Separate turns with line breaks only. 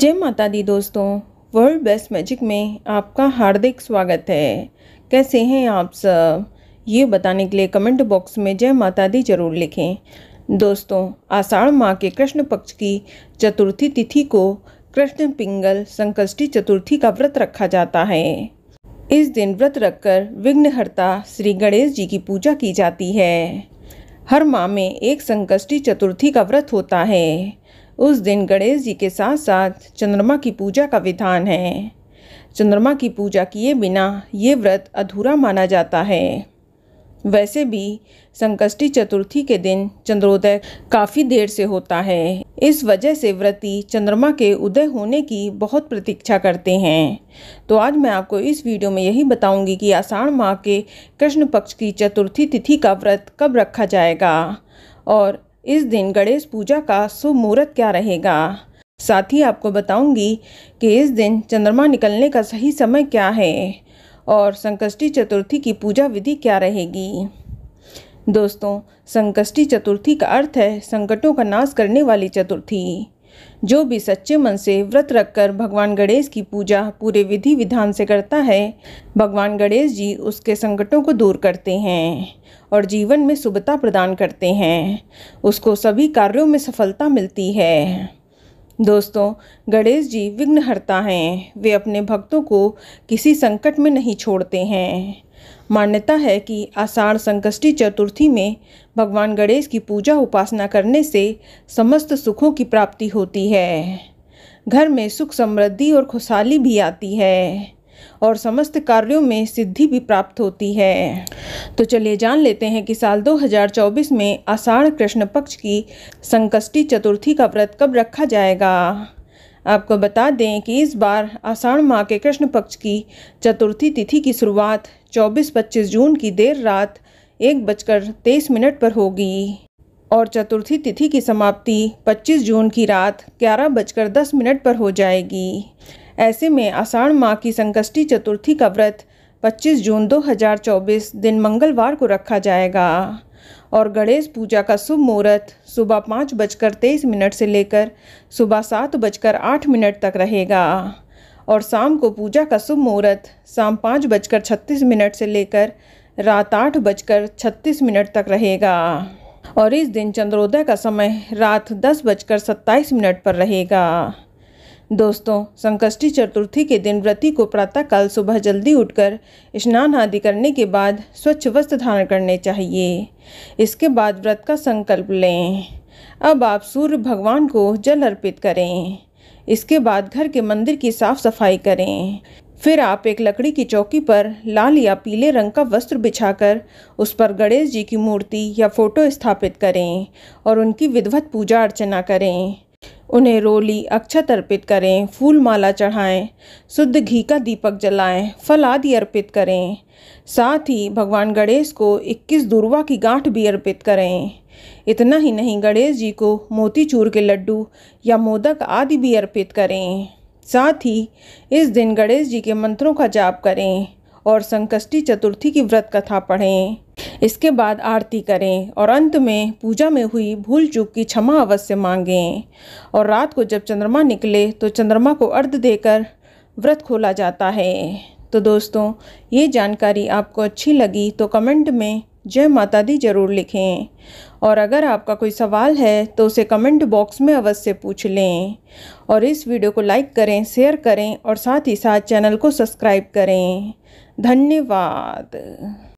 जय माता दी दोस्तों वर्ल्ड बेस्ट मैजिक में आपका हार्दिक स्वागत है कैसे हैं आप सब ये बताने के लिए कमेंट बॉक्स में जय माता दी जरूर लिखें दोस्तों आषाढ़ माह के कृष्ण पक्ष की चतुर्थी तिथि को कृष्ण पिंगल संकष्टी चतुर्थी का व्रत रखा जाता है इस दिन व्रत रखकर विघ्नहर्ता श्री गणेश जी की पूजा की जाती है हर माह में एक संकष्टी चतुर्थी का व्रत होता है उस दिन गणेश जी के साथ साथ चंद्रमा की पूजा का विधान है चंद्रमा की पूजा किए बिना ये व्रत अधूरा माना जाता है वैसे भी संकष्टी चतुर्थी के दिन चंद्रोदय काफ़ी देर से होता है इस वजह से व्रती चंद्रमा के उदय होने की बहुत प्रतीक्षा करते हैं तो आज मैं आपको इस वीडियो में यही बताऊंगी कि आषाढ़ माह के कृष्ण पक्ष की चतुर्थी तिथि का व्रत कब रखा जाएगा और इस दिन गणेश पूजा का शुभ मुहूर्त क्या रहेगा साथ ही आपको बताऊंगी कि इस दिन चंद्रमा निकलने का सही समय क्या है और संकष्टी चतुर्थी की पूजा विधि क्या रहेगी दोस्तों संकष्टी चतुर्थी का अर्थ है संकटों का नाश करने वाली चतुर्थी जो भी सच्चे मन से व्रत रखकर भगवान गणेश की पूजा पूरे विधि विधान से करता है भगवान गणेश जी उसके संकटों को दूर करते हैं और जीवन में शुभता प्रदान करते हैं उसको सभी कार्यों में सफलता मिलती है दोस्तों गणेश जी विघ्नहर्ता हैं वे अपने भक्तों को किसी संकट में नहीं छोड़ते हैं मान्यता है कि आषाढ़ संकष्टी चतुर्थी में भगवान गणेश की पूजा उपासना करने से समस्त सुखों की प्राप्ति होती है घर में सुख समृद्धि और खुशहाली भी आती है और समस्त कार्यों में सिद्धि भी प्राप्त होती है तो चलिए जान लेते हैं कि साल 2024 में आषाढ़ कृष्ण पक्ष की संकष्टी चतुर्थी का व्रत कब रखा जाएगा आपको बता दें कि इस बार आषाढ़ माह के कृष्ण पक्ष की चतुर्थी तिथि की शुरुआत 24-25 जून की देर रात एक बजकर तेईस मिनट पर होगी और चतुर्थी तिथि की समाप्ति 25 जून की रात ग्यारह बजकर दस मिनट पर हो जाएगी ऐसे में आषाढ़ माह की संकष्टी चतुर्थी का व्रत 25 जून 2024 दिन मंगलवार को रखा जाएगा और गणेश पूजा का शुभ मुहूर्त सुबह पाँच बजकर तेईस मिनट से लेकर सुबह सात बजकर आठ मिनट तक रहेगा और शाम को पूजा का शुभ मुहूर्त शाम पाँच बजकर छत्तीस मिनट से लेकर रात आठ बजकर छत्तीस मिनट तक रहेगा और इस दिन चंद्रोदय का समय रात दस बजकर सत्ताईस मिनट पर रहेगा दोस्तों संकष्टी चतुर्थी के दिन व्रती को प्रातःकाल सुबह जल्दी उठकर स्नान आदि करने के बाद स्वच्छ वस्त्र धारण करने चाहिए इसके बाद व्रत का संकल्प लें अब आप सूर्य भगवान को जल अर्पित करें इसके बाद घर के मंदिर की साफ सफाई करें फिर आप एक लकड़ी की चौकी पर लाल या पीले रंग का वस्त्र बिछाकर उस पर गणेश जी की मूर्ति या फोटो स्थापित करें और उनकी विधवत पूजा अर्चना करें उन्हें रोली अक्षत अर्पित करें फूल माला चढ़ाएं शुद्ध घी का दीपक जलाएं फल आदि अर्पित करें साथ ही भगवान गणेश को 21 दुर्वा की गांठ भी अर्पित करें इतना ही नहीं गणेश जी को मोतीचूर के लड्डू या मोदक आदि भी अर्पित करें साथ ही इस दिन गणेश जी के मंत्रों का जाप करें और संकष्टी चतुर्थी की व्रत कथा पढ़ें इसके बाद आरती करें और अंत में पूजा में हुई भूल चूक की क्षमा अवश्य मांगें और रात को जब चंद्रमा निकले तो चंद्रमा को अर्ध देकर व्रत खोला जाता है तो दोस्तों ये जानकारी आपको अच्छी लगी तो कमेंट में जय माता दी ज़रूर लिखें और अगर आपका कोई सवाल है तो उसे कमेंट बॉक्स में अवश्य पूछ लें और इस वीडियो को लाइक करें शेयर करें और साथ ही साथ चैनल को सब्सक्राइब करें धन्यवाद